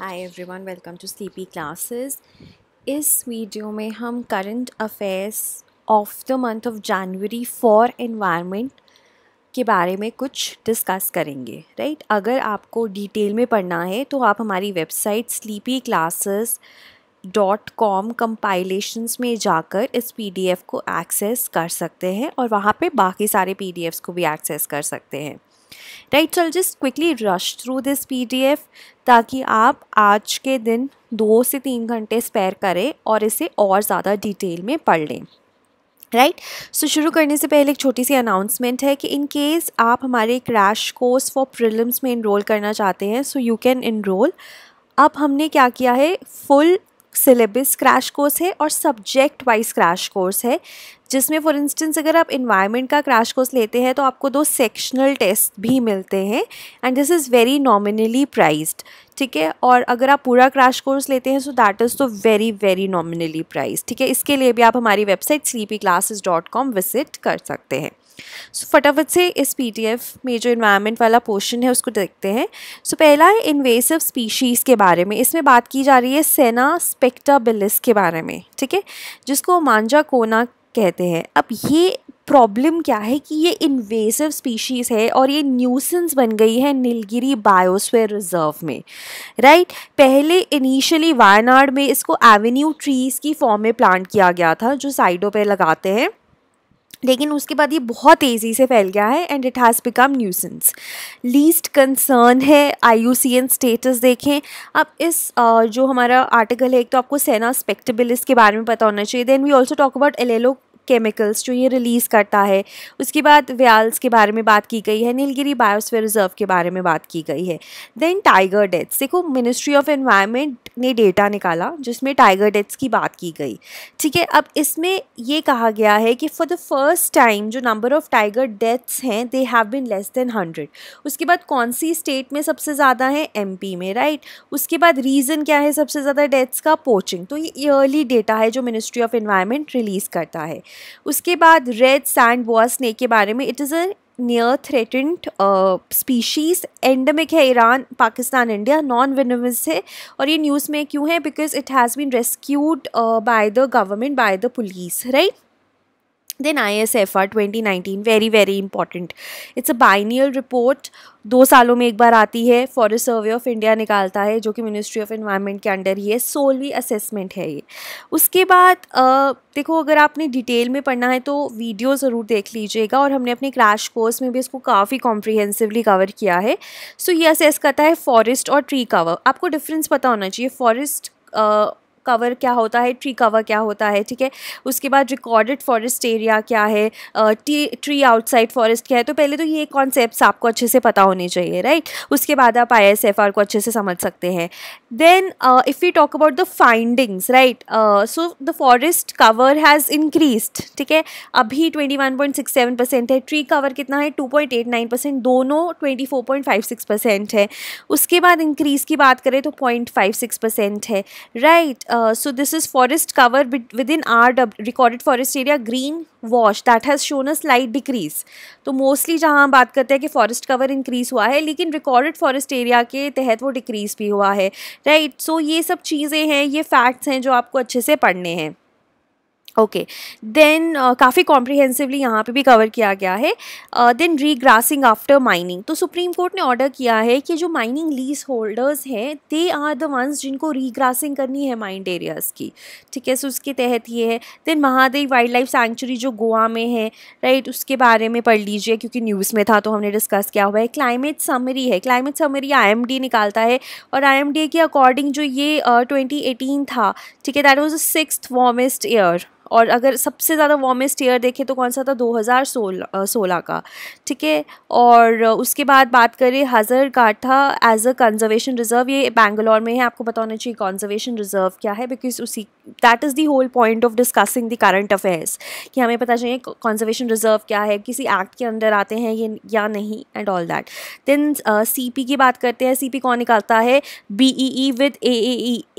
Hi everyone welcome to sleepy classes इस video में हम current affairs of the month of January for environment के बारे में कुछ डिस्कस करेंगे राइट right? अगर आपको डिटेल में पढ़ना है तो आप हमारी website sleepy classes dot com compilations में जाकर इस पीडीएफ को एक्सेस कर सकते हैं और वहाँ पे बाकी सारे पीडीएफ्स को भी एक्सेस कर सकते हैं राइट चल just quickly rush through this PDF ताकि आप आज के दिन दो से तीन घंटे स्पेयर करें और इसे और ज़्यादा डिटेल में पढ़ लें राइट right? सो so, शुरू करने से पहले एक छोटी सी अनाउंसमेंट है कि इन केस आप हमारे क्रैश कोर्स फॉर प्रिलिम्स में इनरोल करना चाहते हैं सो यू कैन इनरोल अब हमने क्या किया है फुल सिलेबस क्रैश कोर्स है और सब्जेक्ट वाइज क्रैश कोर्स है जिसमें फॉर इंस्टेंस अगर आप इन्वायरमेंट का क्रैश कोर्स लेते हैं तो आपको दो सेक्शनल टेस्ट भी मिलते हैं and this is very nominally priced ठीक है और अगर आप पूरा क्रैश कोर्स लेते हैं सो दैट इज़ तो वेरी वेरी नॉमिनली प्राइज ठीक है इसके लिए भी आप हमारी website sleepy dot com visit कर सकते हैं सो so, फटाफट से इस पीडीएफ में जो इन्वायरमेंट वाला पोर्शन है उसको देखते हैं सो so, पहला है इन्वेसिव स्पीशीज़ के बारे में इसमें बात की जा रही है सेना स्पेक्टाबिलिस के बारे में ठीक है जिसको मांझा कोना कहते हैं अब ये प्रॉब्लम क्या है कि ये इन्वेसिव स्पीशीज़ है और ये न्यूसेंस बन गई है नीलगिरी बायोस्फेयर रिजर्व में राइट पहले इनिशियली वायनाड में इसको एवेन्यू ट्रीज़ की फॉर्म में प्लांट किया गया था जो साइडों पे लगाते हैं लेकिन उसके बाद ये बहुत तेज़ी से फैल गया है and it has become nuisance least concern है I U C N status देखें अब इस जो हमारा आर्टिकल है एक तो आपको सेना स्पेक्टेबल के बारे में पता होना चाहिए then we also talk about allelochemicals जो ये रिलीज़ करता है उसके बाद व्याल्स के बारे में बात की गई है नीलगिरी बायोस्फीयर रिजर्व के बारे में बात की गई है देन टाइगर डेथ्स देखो मिनिस्ट्री ऑफ एनवायरमेंट ने डेटा निकाला जिसमें टाइगर डेथ्स की बात की गई ठीक है अब इसमें ये कहा गया है कि फॉर द फर्स्ट टाइम जो नंबर ऑफ़ टाइगर डेथ्स हैं they have been less than hundred उसके बाद कौन सी स्टेट में सबसे ज़्यादा है एम में राइट उसके बाद रीज़न क्या है सबसे ज़्यादा डेथ्स का पोचिंग तो ये अर्ली डेटा है जो मिनिस्ट्री ऑफ इन्वायरमेंट रिलीज़ करता है उसके बाद रेड सैंड बॉ स्नेक के बारे में it is a near threatened species endemic है Iran Pakistan India non venomous है और ये न्यूज़ में क्यों है because it has been rescued by the government by the police right then I S F R twenty nineteen very very important it's a biennial report दो सालों में एक बार आती है फॉरेस्ट सर्वे ऑफ इंडिया निकालता है जो कि मिनिस्ट्री ऑफ इन्वायरमेंट के अंडर ही है सोलवी असेसमेंट है ये उसके बाद आ, देखो अगर आपने डिटेल में पढ़ना है तो वीडियो ज़रूर देख लीजिएगा और हमने अपने क्रैश कोर्स में भी इसको काफ़ी कॉम्प्रिहेंसिवली कवर किया है सो so, ये असेस करता है फॉरेस्ट और ट्री कवर आपको डिफरेंस पता होना चाहिए फॉरेस्ट कवर क्या होता है ट्री कवर क्या होता है ठीक है उसके बाद रिकॉर्डेड फॉरेस्ट एरिया क्या है टी ट्री आउटसाइड फॉरेस्ट क्या है तो पहले तो ये कॉन्सेप्ट आपको अच्छे से पता होने चाहिए राइट उसके बाद आप आई को अच्छे से समझ सकते हैं then if you talk about the findings right so the forest cover has increase ठीक है अभी सेवन परसेंट है ट्री कवर कितना है नाइन परसेंट दोनों सिक्स परसेंट है उसके बाद इंक्रीज़ की बात करें तो सिक्स परसेंट है right right? so this is forest cover within our recorded forest area green wash that has shown a slight decrease तो mostly जहाँ हम बात करते हैं कि forest cover increase हुआ है लेकिन recorded forest area के तहत वो decrease भी हुआ है right so ये सब चीज़ें हैं ये facts हैं जो आपको अच्छे से पढ़ने हैं ओके देन काफ़ी कॉम्प्रिहेंसिवली यहाँ पे भी कवर किया गया है देन रीग्रासिंग आफ्टर माइनिंग तो सुप्रीम कोर्ट ने ऑर्डर किया है कि जो माइनिंग लीज होल्डर्स हैं दे आर द वंस जिनको रीग्रासिंग करनी है माइंड एरियाज़ की ठीक है सो उसके तहत ये है then Mahadev wildlife sanctuary जो गोवा में है राइट उसके बारे में पढ़ लीजिए क्योंकि न्यूज़ में था तो हमने डिस्कस किया हुआ है क्लाइमेट समरी है क्लाइमेट समरी आई निकालता है और आई के अकॉर्डिंग जो ये ट्वेंटी uh, था ठीक है that was the six warmest year और अगर सबसे ज़्यादा वार्मेस्ट ईयर देखें तो कौन सा था 2016 सोलह का ठीक है और उसके बाद बात करें हज़र काठा एज अ कंजर्वेशन रिज़र्व ये बेंगलोर में है आपको बताना चाहिए कंजर्वेशन रिज़र्व क्या है बिकॉज उसी that is the whole point of discussing the current affairs कि हमें पता चाहिए कॉन्जर्वेशन रिजर्व क्या है किसी एक्ट के अंडर आते हैं ये या नहीं and all that then C P की बात करते हैं सी पी कौन निकालता है बी ई ई विद ए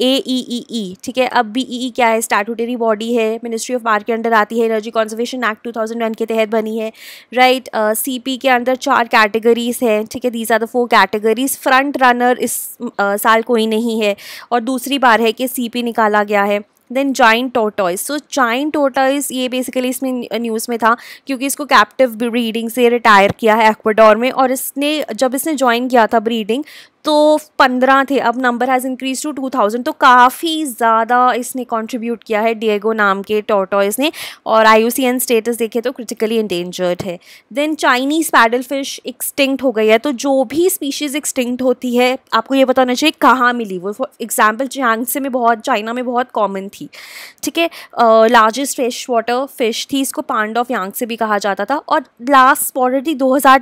ए ई ई ठीक है अब बी ई ई क्या है स्टैटूटरी बॉडी है मिनिस्ट्री ऑफ पार्क के अंडर आती है energy conservation act two thousand one के तहत बनी है राइट सी पी के अंदर चार कैटेगरीज हैं ठीक है these are the four categories front runner इस uh, साल कोई नहीं है और दूसरी बार है कि सी पी निकाला गया है देन जॉइन टोटॉइस सो जाइन टोटॉइस ये बेसिकली इसमें न्यूज़ में था क्योंकि इसको कैप्टिव ब्रीडिंग से रिटायर किया है एक्वाडोर में और इसने जब इसने ज्वाइन किया था ब्रीडिंग तो पंद्रह थे अब number has increase to two thousand तो काफ़ी ज़्यादा इसने कंट्रीब्यूट किया है डिएगो नाम के टोटोइस ने और आई स्टेटस देखे तो क्रिटिकली इंडेंजर्ड है then Chinese paddlefish extinct हो गई है तो जो भी स्पीशीज़ एक्सटिंक्ट होती है आपको ये बताना चाहिए कहाँ मिली वो फॉर एग्जाम्पल जियांगसे में बहुत चाइना में बहुत कॉमन थी ठीक है लार्जेस्ट फ्रेश वाटर फिश थी इसको पांड ऑफ यांग से भी कहा जाता था और लास्ट स्पॉटेड थी दो हज़ार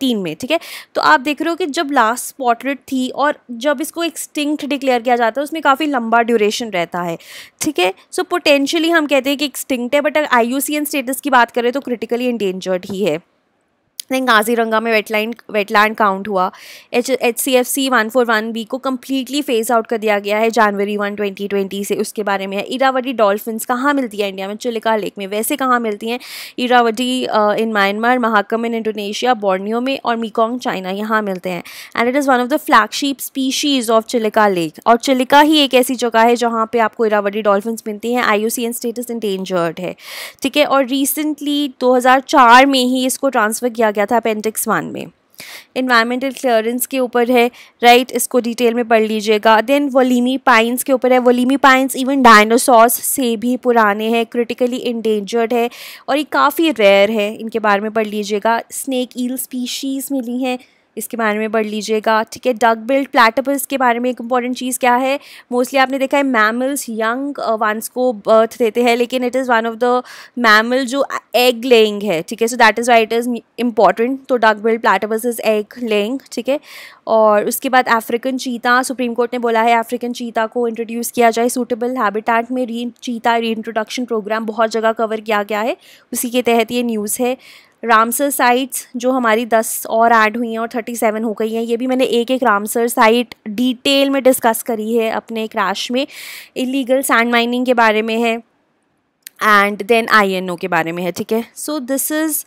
तीन में ठीक है तो आप देख रहे हो कि जब लास्ट स्पॉटेड फेवरेट थी और जब इसको एक्सटिंक्ट डिक्लेयर किया जाता है उसमें काफ़ी लंबा ड्यूरेशन रहता है ठीक है सो पोटेंशियली हम कहते हैं कि एक्सटिंक्ट है बट अगर आई स्टेटस की बात करें तो क्रिटिकली इंडेंजर्ड ही है गाजी रंगा में वेटलैंड वेटलैंड काउंट हुआ H H C F C one four one B को कम्प्लीटली फेस आउट कर दिया गया है जनवरी वन ट्वेंटी ट्वेंटी से उसके बारे में इरावटी डॉल्फिन कहाँ मिलती है इंडिया में चिलिका लेक में वैसे कहाँ मिलती हैं Irrawaddy in Myanmar Mahakam in Indonesia Borneo में और मीकोंग चाइना यहाँ मिलते हैं and it is one of the flagship species of Chilika lake और चिलिका ही एक ऐसी जगह है जहाँ पर आपको इरावटी डॉल्फिन मिलती हैं I U C N status endangered है ठीक है और रिसेंटली दो हज़ार चार में ही इसको ट्रांसफ़र किया गया था अपेंडिक्स वन में इन्वायरमेंटल क्लियरेंस के ऊपर है राइट right? इसको डिटेल में पढ़ लीजिएगा देन वलीमी पाइंस के ऊपर है वलीमी पाइंस इवन डायनासॉर्स से भी पुराने हैं क्रिटिकली इंडेंजर्ड है और ये काफ़ी रेयर है इनके बारे में पढ़ लीजिएगा स्नैक ईल स्पीशीज़ मिली हैं इसके बारे में पढ़ लीजिएगा ठीक है डग बिल्ड प्लेटपस के बारे में एक इंपॉर्टेंट चीज़ क्या है मोस्टली आपने देखा है मैमल्स यंग वंस को बर्थ uh, देते हैं लेकिन it is one of the mammal जो एग लेइंग है ठीक है so that is why it is important तो duck billed platypus is egg laying ठीक है और उसके बाद अफ्रीकन चीता सुप्रीम कोर्ट ने बोला है अफ्रीकन चीता को इंट्रोड्यूस किया जाए सूटेबल हैबिटेट में री चीता री इंट्रोडक्शन प्रोग्राम बहुत जगह कवर किया गया है उसी के तहत ये न्यूज़ है रामसर साइट्स जो हमारी दस और ऐड हुई हैं और थर्टी सेवन हो गई हैं ये भी मैंने एक एक रामसर साइट डिटेल में डिस्कस करी है अपने क्रैश में इलीगल सैंड माइनिंग के बारे में है and then I N O के बारे में है ठीक है so this is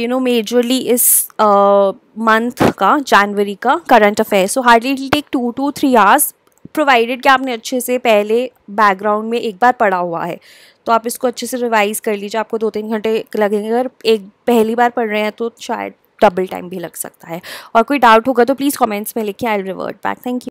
you know majorly इस मंथ uh, का जनवरी का current affair so hardly take to two three hours provided कि आपने अच्छे से पहले बैकग्राउंड में एक बार पढ़ा हुआ है तो आप इसको अच्छे से रिवाइज़ कर लीजिए आपको दो तीन घंटे लगेंगे अगर एक पहली बार पढ़ रहे हैं तो शायद डबल टाइम भी लग सकता है और कोई डाउट होगा तो प्लीज़ कमेंट्स में लिखिए I revert back thank you